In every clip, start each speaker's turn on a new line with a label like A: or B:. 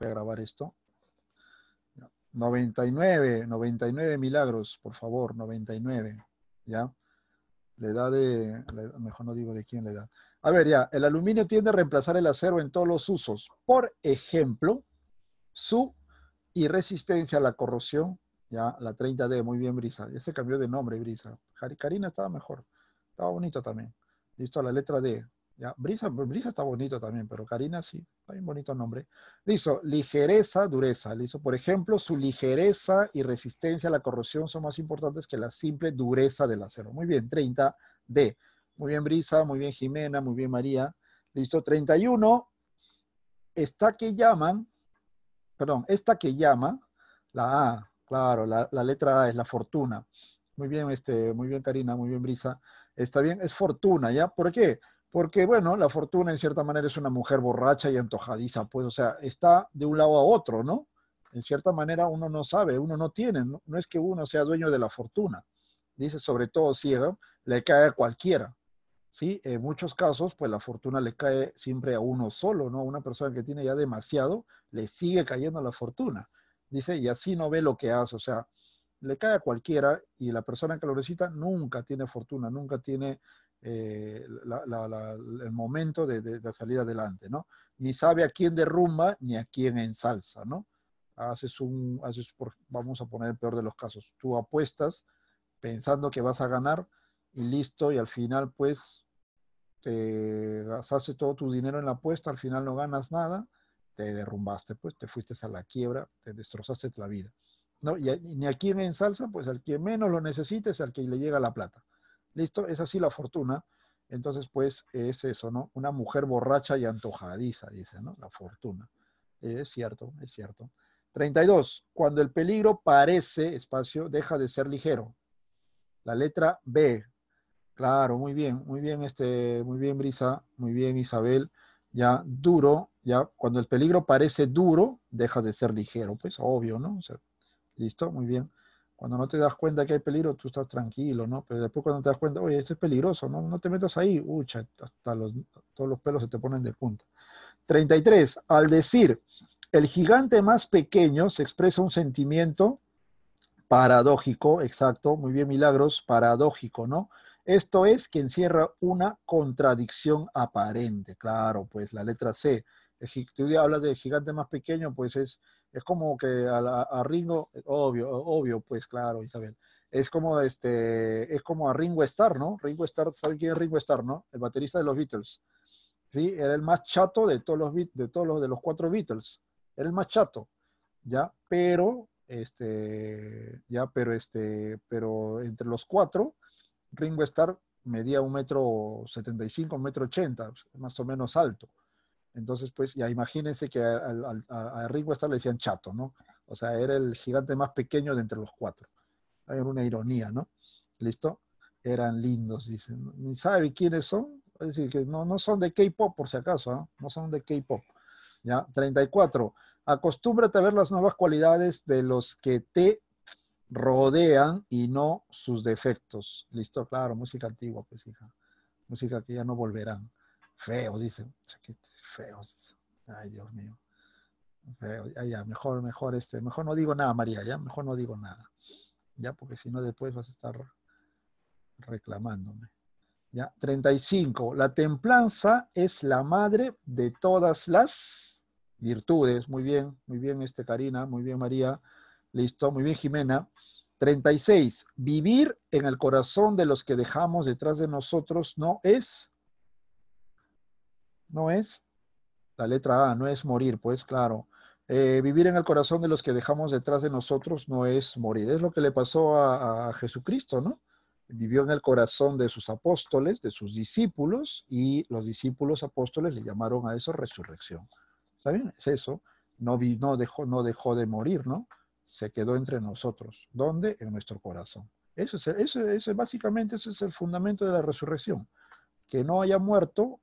A: Voy a grabar esto. 99, 99 milagros, por favor, 99, ¿ya? Le edad de, mejor no digo de quién le da. A ver, ya, el aluminio tiende a reemplazar el acero en todos los usos. Por ejemplo, su irresistencia a la corrosión, ya, la 30D, muy bien, Brisa. Ya se cambió de nombre, Brisa. Karina estaba mejor, estaba bonito también. Listo, la letra D, brisa, brisa está bonito también, pero Karina sí, está bien bonito nombre. Listo, ligereza, dureza. Listo, por ejemplo, su ligereza y resistencia a la corrosión son más importantes que la simple dureza del acero. Muy bien, 30 D. Muy bien, Brisa, muy bien, Jimena, muy bien, María. Listo, 31. Esta que llaman, perdón, esta que llama, la A, claro, la, letra A es la fortuna. Muy bien, este, muy bien, Karina, muy bien, Brisa. Está bien, es fortuna, ¿ya? ¿Por qué? porque bueno, la fortuna en cierta manera es una mujer borracha y antojadiza, pues, o sea, está de un lado a otro, ¿no? En cierta manera uno no sabe, uno no tiene, no, es que uno sea dueño de la fortuna. Dice, sobre todo ciego, le cae a cualquiera, ¿sí? En muchos casos, pues la fortuna le cae siempre a uno solo, ¿no? A una persona que tiene ya demasiado, le sigue cayendo la fortuna. Dice, y así no ve lo que hace, o sea, le cae a cualquiera y la persona que lo necesita nunca tiene fortuna, nunca tiene eh, el momento de, salir adelante, ¿no? Ni sabe a quién derrumba ni a quién ensalza, ¿no? Haces un, haces por, vamos a poner el peor de los casos, tú apuestas pensando que vas a ganar y listo, y al final pues te gastaste todo tu dinero en la apuesta, al final no ganas nada, te derrumbaste, pues te fuiste a la quiebra, te destrozaste la vida. ¿no? Y, ni a quién ensalza, pues al que menos lo necesites, al que le llega la plata. ¿Listo? Es así la fortuna. Entonces, pues, es eso, ¿no? Una mujer borracha y antojadiza, dice, ¿no? La fortuna. es cierto, es cierto. 32. Cuando el peligro parece, espacio, deja de ser ligero. La letra B. Claro, muy bien, muy bien, este, muy bien, Brisa, muy bien, Isabel. Ya duro, ya cuando el peligro parece duro, deja de ser ligero, pues obvio, ¿no? O sea, Listo, muy bien. Cuando no te das cuenta que hay peligro, tú estás tranquilo, ¿no? Pero después cuando te das cuenta, oye, esto es peligroso, ¿no? No te metas ahí, ucha, hasta todos los pelos se te ponen de punta. 33. Al decir, el gigante más pequeño se expresa un sentimiento paradójico, exacto, muy bien, milagros, paradójico, ¿no? Esto es que encierra una contradicción aparente, claro, pues la letra C. El, tú hablas del gigante más pequeño, pues es es como que a, Ringo, eh, obvio, obvio, pues claro, Isabel. Es como este, es como a Ringo Starr, ¿no? Ringo Starr, ¿saben quién es Ringo Starr, no? El baterista de los Beatles. ¿Sí? Era el más chato de todos los de todos los de los cuatro Beatles. Era el más chato, ¿ya? Pero este, ya, pero este, pero entre los cuatro, Ringo Starr medía un metro setenta y cinco, un metro ochenta, más o menos alto. Entonces, pues, ya imagínense que a, Ringo Starr le decían chato, ¿no? O sea, era el gigante más pequeño de entre los cuatro. Hay una ironía, ¿no? ¿Listo? Eran lindos, dicen. Ni sabe quiénes son. Es decir, que no, no son de K-pop, por si acaso, ¿no? ¿ah? No son de K-pop. Ya, 34. Acostúmbrate a ver las nuevas cualidades de los que te rodean y no sus defectos. ¿Listo? Claro, música antigua, pues, hija. Música que ya no volverán. Feo, dicen. Chaquete feos. Ay, Dios mío. Feo. Ya, ya, mejor, mejor este, mejor no digo nada, María, ya, mejor no digo nada. Ya, porque si no después vas a estar reclamándome. Ya, 35. La templanza es la madre de todas las virtudes. Muy bien, muy bien, este Karina, muy bien, María. Listo, muy bien, Jimena. 36. Vivir en el corazón de los que dejamos detrás de nosotros no es, no es la letra A no es morir, pues claro. Eh, vivir en el corazón de los que dejamos detrás de nosotros no es morir. Es lo que le pasó a, Jesucristo, ¿no? Vivió en el corazón de sus apóstoles, de sus discípulos, y los discípulos apóstoles le llamaron a eso resurrección. ¿Está Es eso. No, dejó, no dejó de morir, ¿no? Se quedó entre nosotros. ¿Dónde? En nuestro corazón. Eso es, básicamente ese es el fundamento de la resurrección. Que no haya muerto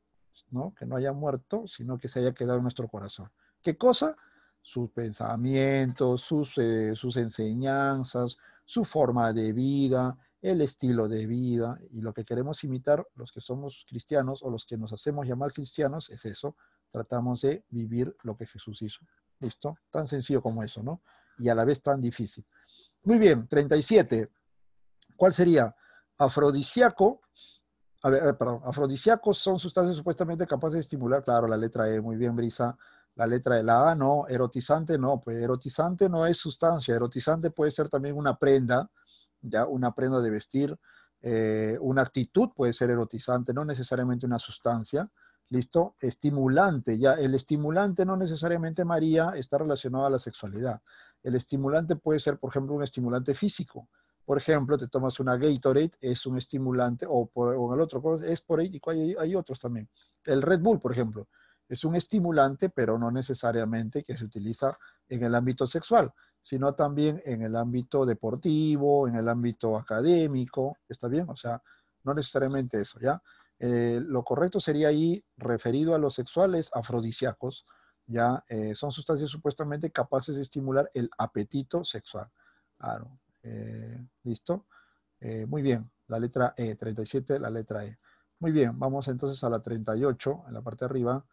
A: que no haya muerto, sino que se haya quedado en nuestro corazón. ¿Qué cosa? Sus pensamientos, sus, eh, sus enseñanzas, su forma de vida, el estilo de vida y lo que queremos imitar los que somos cristianos o los que nos hacemos llamar cristianos es eso. Tratamos de vivir lo que Jesús hizo. ¿Listo? Tan sencillo como eso, ¿no? Y a la vez tan difícil. Muy bien, 37. ¿Cuál sería? Afrodisiaco a ver, eh, afrodisíacos son sustancias supuestamente capaces de estimular, claro, la letra E, muy bien, Brisa, la letra de la A, no, erotizante no, pues erotizante no es sustancia, erotizante puede ser también una prenda, ya una prenda de vestir, eh, una actitud puede ser erotizante, no necesariamente una sustancia, listo, estimulante, ya el estimulante no necesariamente, María, está relacionado a la sexualidad, el estimulante puede ser, por ejemplo, un estimulante físico, por ejemplo, te tomas una Gatorade, es un estimulante, o, el otro, es por ahí, hay, otros también. El Red Bull, por ejemplo, es un estimulante, pero no necesariamente que se utiliza en el ámbito sexual, sino también en el ámbito deportivo, en el ámbito académico, ¿está bien? O sea, no necesariamente eso, ¿ya? Eh, lo correcto sería ahí, referido a los sexuales afrodisíacos, ¿ya? Eh, son sustancias supuestamente capaces de estimular el apetito sexual. Claro, eh, ¿Listo? Eh, muy bien, la letra E, 37, la letra E. Muy bien, vamos entonces a la 38, en la parte de arriba.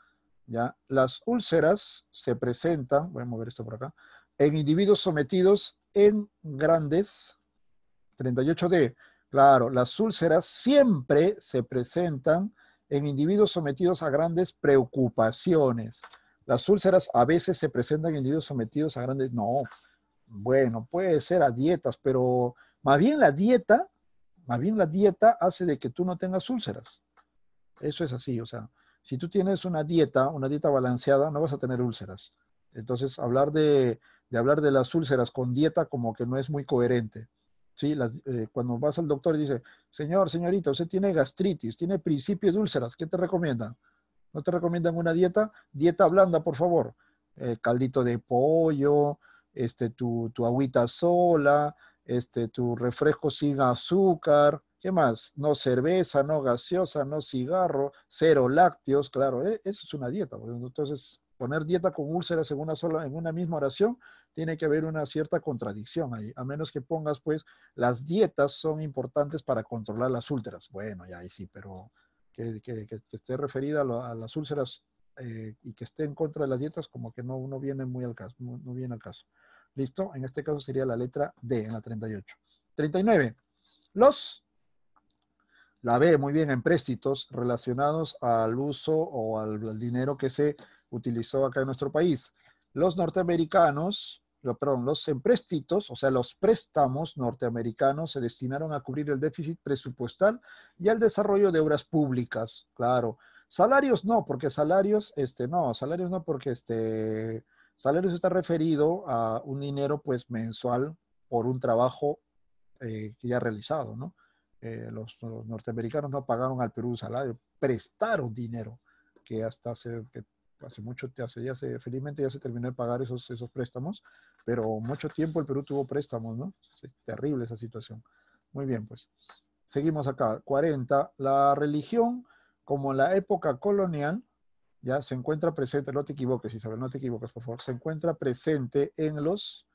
A: ¿ya? Las úlceras se presentan, voy a mover esto por acá, en individuos sometidos en grandes, 38D, claro, las úlceras siempre se presentan en individuos sometidos a grandes preocupaciones. Las úlceras a veces se presentan en individuos sometidos a grandes, no, bueno, puede ser a dietas, pero más bien la dieta, más bien la dieta hace de que tú no tengas úlceras. Eso es así, o sea, si tú tienes una dieta, una dieta balanceada, no vas a tener úlceras. Entonces, hablar de, de hablar de las úlceras con dieta como que no es muy coherente. ¿sí? Eh, cuando vas al doctor y dice, señor, señorita, usted tiene gastritis, tiene principios de úlceras, ¿qué te recomiendan? ¿No te recomiendan una dieta? Dieta blanda, por favor. Eh, caldito de pollo, este, tu, tu agüita sola, este, tu refresco sin azúcar, ¿qué más? No cerveza, no gaseosa, no cigarro, cero lácteos, claro, e, eso es una dieta. Pues, entonces, poner dieta con úlceras en una sola, en una misma oración, tiene que haber una cierta contradicción ahí, a menos que pongas, pues, las dietas son importantes para controlar las úlceras. Bueno, ya ahí sí, pero que, que, esté referida a, las úlceras eh, y que esté en contra de las dietas, como que no, uno viene muy al caso, no viene al caso. ¿Listo? En este caso sería la letra D en la 38. 39. Los, la B, muy bien, empréstitos relacionados al uso o al, al dinero que se utilizó acá en nuestro país. Los norteamericanos, perdón, los empréstitos, o sea, los préstamos norteamericanos se destinaron a cubrir el déficit presupuestal y al desarrollo de obras públicas, claro. Salarios no, porque salarios, este, no, salarios no, porque este, Salario está referido a un dinero pues mensual por un trabajo eh, que ya realizado, ¿no? Eh, los, norteamericanos no pagaron al Perú un salario, prestaron dinero, que hasta hace, hace mucho, hace, ya se, felizmente ya se terminó de pagar esos, esos préstamos, pero mucho tiempo el Perú tuvo préstamos, ¿no? Es terrible esa situación. Muy bien, pues. Seguimos acá. 40. La religión, como la época colonial, ya se encuentra presente, no te equivoques Isabel, no te equivoques por favor, se encuentra presente en los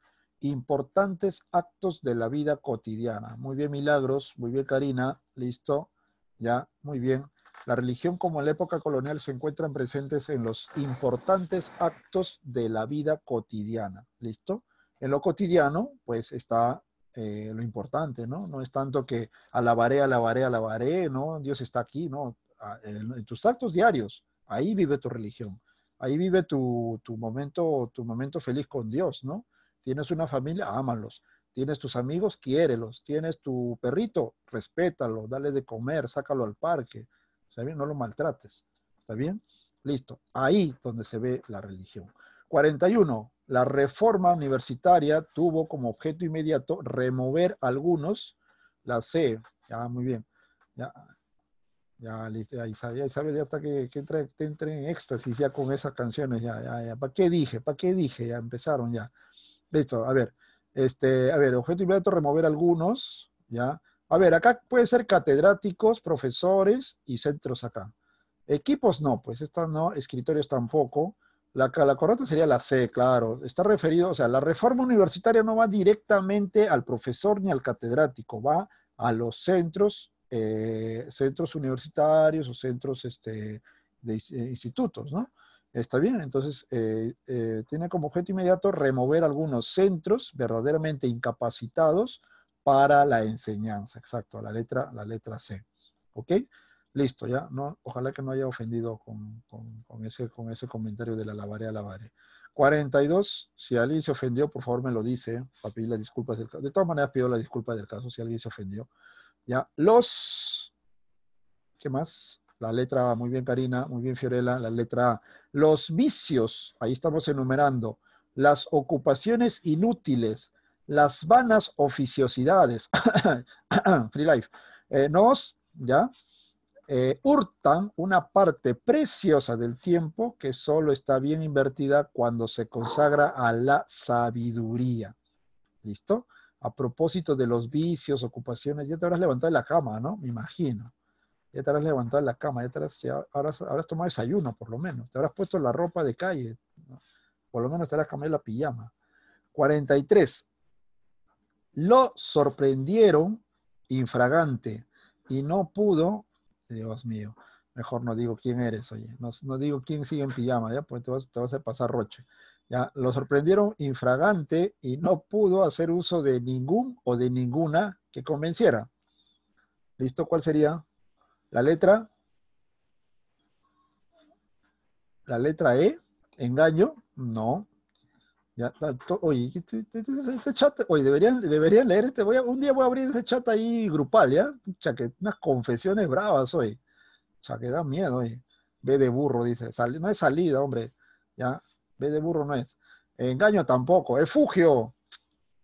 A: importantes actos de la vida cotidiana. Muy bien Milagros, muy bien Karina, listo, ya, muy bien. La religión como en la época colonial se encuentran presentes en los importantes actos de la vida cotidiana, listo. En lo cotidiano, pues está eh, lo importante, ¿no? No es tanto que alabaré, alabaré, alabaré, ¿no? Dios está aquí, ¿no? Ah, en tus actos diarios, Ahí vive tu religión, ahí vive tu, momento, tu momento feliz con Dios, ¿no? Tienes una familia, ámalos. Tienes tus amigos, quiérelos. Tienes tu perrito, respétalo, dale de comer, sácalo al parque. ¿Está bien? No lo maltrates. ¿Está bien? Listo. Ahí donde se ve la religión. 41. La reforma universitaria tuvo como objeto inmediato remover algunos, la C, ya muy bien, ya, ya, listo, ya Isabel, ya está que, que entre, en éxtasis ya con esas canciones, ya, ya, ya. ¿Para qué dije? ¿Para qué dije? Ya empezaron ya. Listo, a ver. Este, a ver, objeto inmediato, remover algunos, ya. A ver, acá puede ser catedráticos, profesores y centros acá. Equipos no, pues estas no, escritorios tampoco. La, la correcta sería la C, claro. Está referido, o sea, la reforma universitaria no va directamente al profesor ni al catedrático, va a los centros eh, centros universitarios o centros este, de eh, institutos, ¿no? Está bien, entonces eh, tiene como objeto inmediato remover algunos centros verdaderamente incapacitados para la enseñanza, exacto, la letra, la letra C. ¿Ok? Listo, ya, no, ojalá que no haya ofendido con, ese, con ese comentario de la lavare a lavaré. 42, si alguien se ofendió, por favor me lo dice, para pedir las disculpas del caso. De todas maneras pido la disculpa del caso si alguien se ofendió. ¿Ya? Los, ¿qué más? La letra A, muy bien Karina, muy bien Fiorella, la letra A. Los vicios, ahí estamos enumerando, las ocupaciones inútiles, las vanas oficiosidades, free life, eh, nos, ¿ya? Eh, hurtan una parte preciosa del tiempo que solo está bien invertida cuando se consagra a la sabiduría. ¿Listo? a propósito de los vicios, ocupaciones, ya te habrás levantado de la cama, ¿no? Me imagino. Ya te habrás levantado de la cama, ya te habrás, tomado desayuno, por lo menos. Te habrás puesto la ropa de calle, por lo menos te habrás cambiado la pijama. 43. Lo sorprendieron infragante y no pudo, Dios mío, mejor no digo quién eres, oye, no, digo quién sigue en pijama, ya, porque te vas, te vas a pasar roche. Ya, lo sorprendieron infragante y no pudo hacer uso de ningún o de ninguna que convenciera. ¿Listo? ¿Cuál sería? La letra. La letra E. Engaño. No. Ya, oye, este chat, oye, deberían, leer este. Voy un día voy a abrir ese chat ahí grupal, ¿ya? Pucha, que unas confesiones bravas hoy. O sea, que da miedo, hoy. Ve de burro, dice. no hay salida, hombre. Ya, de burro no es. Engaño tampoco. Efugio.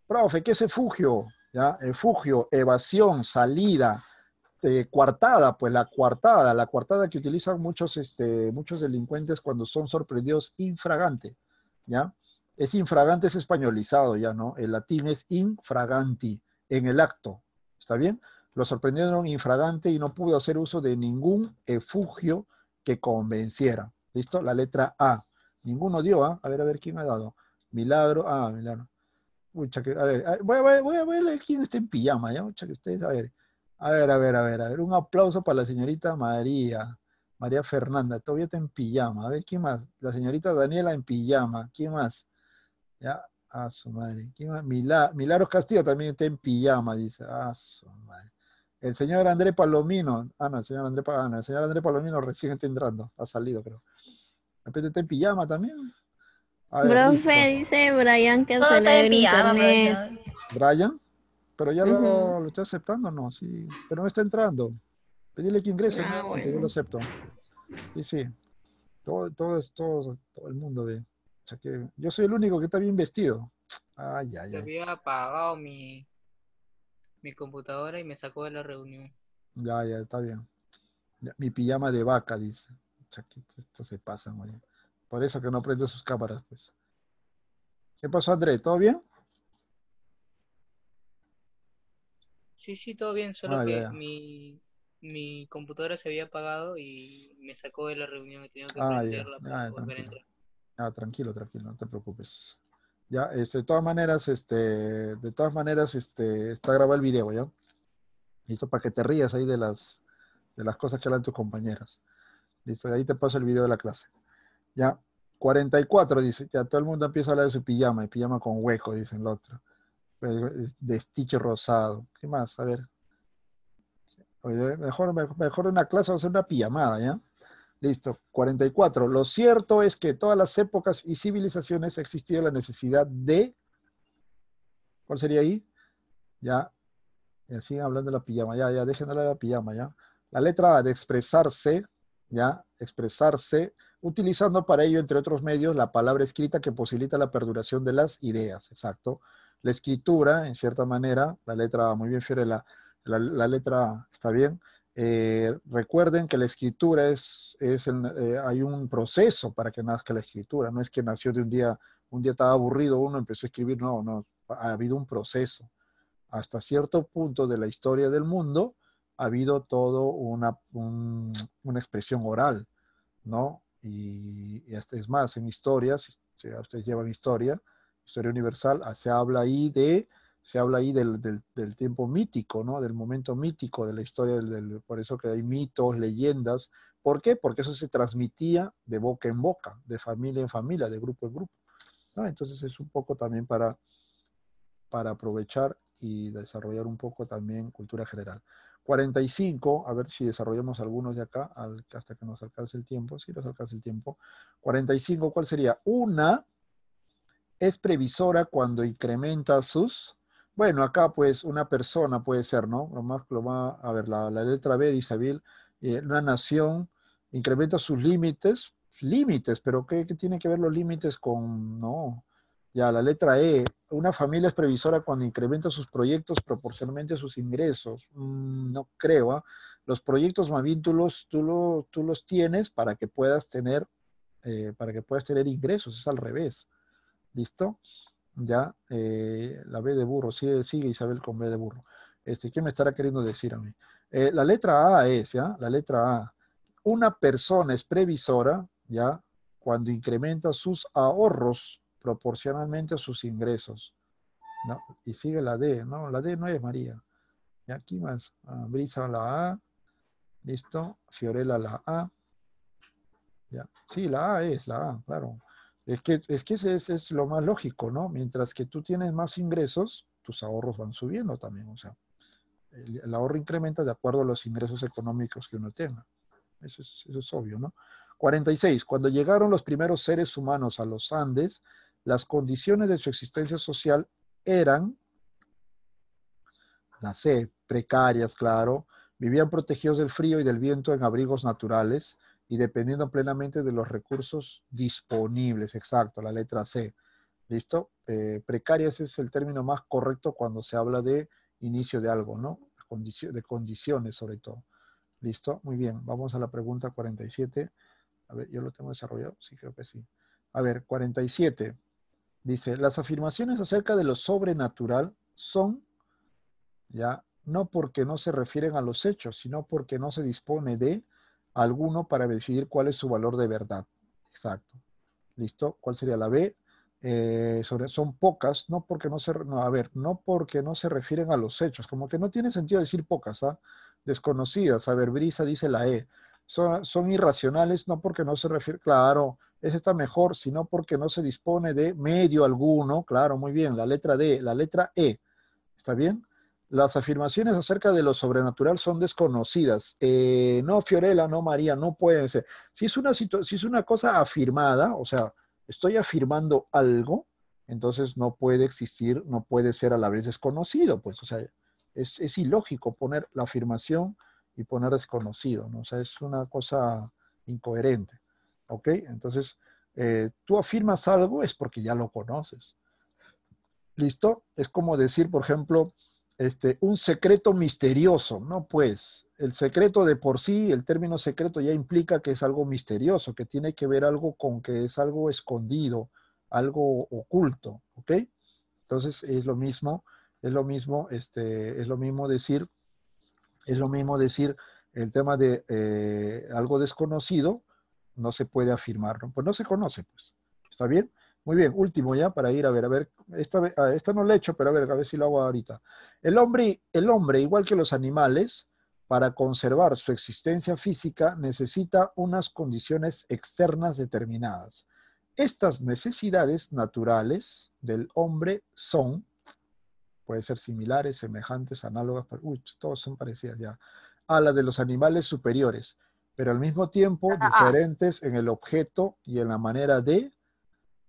A: Profe, ¿qué es efugio? ¿Ya? Efugio, evasión, salida, eh, coartada, pues la coartada, la coartada que utilizan muchos, este, muchos delincuentes cuando son sorprendidos infragante, ¿ya? Es infragante, es españolizado ya, ¿no? El latín es infraganti, en el acto, ¿está bien? Lo sorprendieron infragante y no pudo hacer uso de ningún efugio que convenciera, ¿listo? La letra A. Ninguno dio, ¿ah? A ver, a ver, ¿quién ha dado? Milagro, ah, Milagro. Mucha que, a ver, voy, ah, voy, a ver quién está en pijama, ya, mucha que ustedes, a ver. A ver, a ver, a ver, a ver. Un aplauso para la señorita María. María Fernanda, todavía está en pijama. A ver, ¿quién más? La señorita Daniela en pijama. ¿Quién más? Ya, a su madre. ¿Quién más? Milagros Castillo también está en pijama, dice. A su madre. El señor André Palomino. Ah, no, el señor André, ah, el señor André Palomino recién está entrando. Ha salido, creo repente está pijama también. Profe, dice Brian que está en pijama, Brian, pero ya lo, estoy está aceptando, ¿no? Sí, pero no está entrando. Pedirle que ingrese, ¿no? Ah, yo lo acepto. Y sí, todo, todo, es, todo, el mundo ve. O que yo soy el único que está bien vestido. Ay, ay, ay. había apagado mi, computadora y me sacó de la reunión. Ya, ya, está bien. mi pijama de vaca, dice esto se pasa, Por eso que no prende sus cámaras, pues. ¿Qué pasó, André? ¿Todo bien? Sí, sí, todo bien, solo ah, que mi, mi computadora se había apagado y me sacó de la reunión y tenía que ah, prenderla para ah, tranquilo. entrar. Ah, tranquilo, tranquilo, no te preocupes. Ya, este, de todas maneras, este, de todas maneras, este, está grabado el video, ¿ya? Listo para que te rías ahí de las, de las cosas que hablan tus compañeras. Listo, ahí te paso el video de la clase. Ya, 44 dice, ya todo el mundo empieza a hablar de su pijama, y pijama con hueco, dicen el otro. De rosado. ¿Qué más? A ver. mejor, mejor una clase, o hacer una pijamada, ¿ya? Listo. 44. Lo cierto es que todas las épocas y civilizaciones ha existido la necesidad de. ¿Cuál sería ahí? Ya. Ya siguen hablando de la pijama. Ya, ya, dejen hablar de la pijama, ya. La letra A, de expresarse ¿ya? Expresarse, utilizando para ello, entre otros medios, la palabra escrita que posibilita la perduración de las ideas, exacto. La escritura, en cierta manera, la letra, muy bien Fiore, la, la, letra está bien. Eh, recuerden que la escritura es, es eh, hay un proceso para que nazca la escritura, no es que nació de un día, un día estaba aburrido, uno empezó a escribir, no, no, ha habido un proceso. Hasta cierto punto de la historia del mundo, ha habido todo una, una expresión oral, ¿no? Y, es más, en historias, si ustedes llevan historia, historia universal, ah, se habla ahí de, se habla ahí del, tiempo mítico, ¿no? Del momento mítico de la historia, por eso que hay mitos, leyendas. ¿Por qué? Porque eso se transmitía de boca en boca, de familia en familia, de grupo en grupo. Entonces es un poco también para, para aprovechar y desarrollar un poco también cultura general. 45, a ver si desarrollamos algunos de acá hasta que nos alcance el tiempo, si nos alcance el tiempo. 45, ¿cuál sería? Una es previsora cuando incrementa sus... Bueno, acá pues una persona puede ser, ¿no? Lo más, lo a ver, la, letra B Isabel, eh, una nación incrementa sus límites, límites, pero ¿qué, ¿qué tiene que ver los límites con, no, ya, la letra E. Una familia es previsora cuando incrementa sus proyectos proporcionalmente a sus ingresos. Mm, no creo. ¿ah? Los proyectos más tú los, los tienes para que puedas tener, eh, para que puedas tener ingresos. Es al revés. ¿Listo? Ya, eh, la B de burro. Sigue, sigue Isabel con B de burro. Este, ¿Qué me estará queriendo decir a mí? Eh, la letra A es, ¿ya? La letra A. Una persona es previsora, ¿ya? Cuando incrementa sus ahorros proporcionalmente a sus ingresos. ¿no? Y sigue la D, ¿no? La D no es María. Y aquí más, Brisa la A, listo, Fiorella la A. ¿ya? Sí, la A es la A, claro. Es que, es que es, lo más lógico, ¿no? Mientras que tú tienes más ingresos, tus ahorros van subiendo también, o sea, el, ahorro incrementa de acuerdo a los ingresos económicos que uno tenga. Eso es, eso es obvio, ¿no? 46. Cuando llegaron los primeros seres humanos a los Andes, las condiciones de su existencia social eran, la C, precarias, claro, vivían protegidos del frío y del viento en abrigos naturales y dependiendo plenamente de los recursos disponibles. Exacto, la letra C. ¿Listo? Eh, precarias es el término más correcto cuando se habla de inicio de algo, ¿no? de condiciones sobre todo. ¿Listo? Muy bien, vamos a la pregunta 47. A ver, ¿yo lo tengo desarrollado? Sí, creo que sí. A ver, 47. Dice, las afirmaciones acerca de lo sobrenatural son, ya, no porque no se refieren a los hechos, sino porque no se dispone de alguno para decidir cuál es su valor de verdad. Exacto. ¿Listo? ¿Cuál sería la B? Eh, son pocas, no porque no se, a ver, no porque no se refieren a los hechos, como que no tiene sentido decir pocas, ¿ah? Desconocidas, a ver, Brisa dice la E, son, son irracionales, no porque no se refieren, claro, es está mejor, sino porque no se dispone de medio alguno, claro, muy bien, la letra D, la letra E, ¿está bien? Las afirmaciones acerca de lo sobrenatural son desconocidas. Eh, no, Fiorella, no, María, no pueden ser. Si es, una si es una cosa afirmada, o sea, estoy afirmando algo, entonces no puede existir, no puede ser a la vez desconocido, pues, o sea, es, ilógico poner la afirmación y poner desconocido, ¿no? O sea, es una cosa incoherente. ¿Ok? Entonces, eh, tú afirmas algo es porque ya lo conoces. ¿Listo? Es como decir, por ejemplo, este, un secreto misterioso. No, pues, el secreto de por sí, el término secreto ya implica que es algo misterioso, que tiene que ver algo con que es algo escondido, algo oculto, ¿ok? Entonces es lo mismo, es lo mismo, este, es lo mismo decir, es lo mismo decir el tema de eh, algo desconocido no se puede afirmar, ¿no? Pues no se conoce, pues. ¿Está bien? Muy bien, último ya para ir a ver, a ver, esta, ah, no la he hecho, pero a ver, a ver si lo hago ahorita. El hombre, el hombre, igual que los animales, para conservar su existencia física necesita unas condiciones externas determinadas. Estas necesidades naturales del hombre son, puede ser similares, semejantes, análogas, pero, uy, todos son parecidas ya, a las de los animales superiores, pero al mismo tiempo ah, ah, ah. diferentes en el objeto y en la manera de,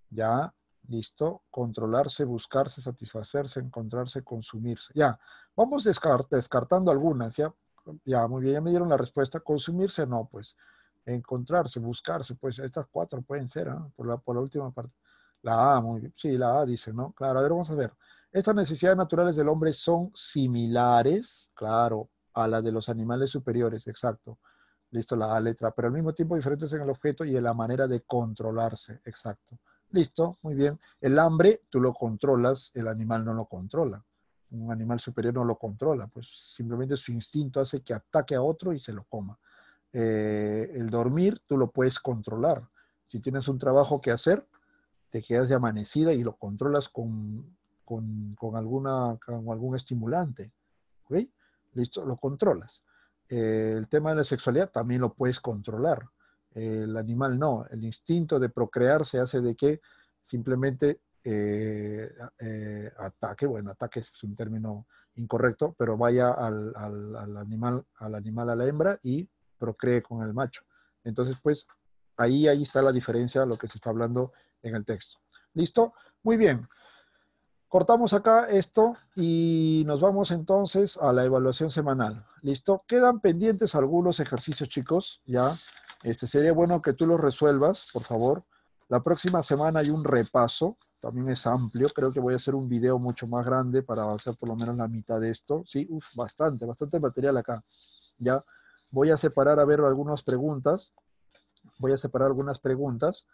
A: ya, listo, controlarse, buscarse, satisfacerse, encontrarse, consumirse. Ya, vamos descartando algunas, ya, ya, muy bien, ya me dieron la respuesta, consumirse no, pues, encontrarse, buscarse, pues, estas cuatro pueden ser, por, la, por la última parte. La A, muy bien, sí, la A dice, ¿no? Claro, a ver, vamos a ver. Estas necesidades naturales del hombre son similares, claro, a las de los animales superiores, exacto Listo, la letra, pero al mismo tiempo diferentes en el objeto y en la manera de controlarse. Exacto. Listo, muy bien. El hambre tú lo controlas, el animal no lo controla. Un animal superior no lo controla, pues simplemente su instinto hace que ataque a otro y se lo coma. Eh, el dormir tú lo puedes controlar. Si tienes un trabajo que hacer, te quedas de amanecida y lo controlas con, alguna, algún estimulante. Listo, lo controlas. Eh, el tema de la sexualidad también lo puedes controlar. Eh, el animal no. El instinto de procrear se hace de que simplemente eh, ataque, bueno, ataque es un término incorrecto, pero vaya al, animal, al animal a la hembra y procree con el macho. Entonces, pues ahí, ahí está la diferencia, lo que se está hablando en el texto. ¿Listo? Muy bien. Cortamos acá esto y nos vamos entonces a la evaluación semanal. ¿Listo? Quedan pendientes algunos ejercicios, chicos, ¿ya? Este, sería bueno que tú los resuelvas, por favor. La próxima semana hay un repaso, también es amplio. Creo que voy a hacer un video mucho más grande para hacer por lo menos la mitad de esto. Sí, bastante, bastante material acá. Ya voy a separar a ver algunas preguntas. Voy a separar algunas preguntas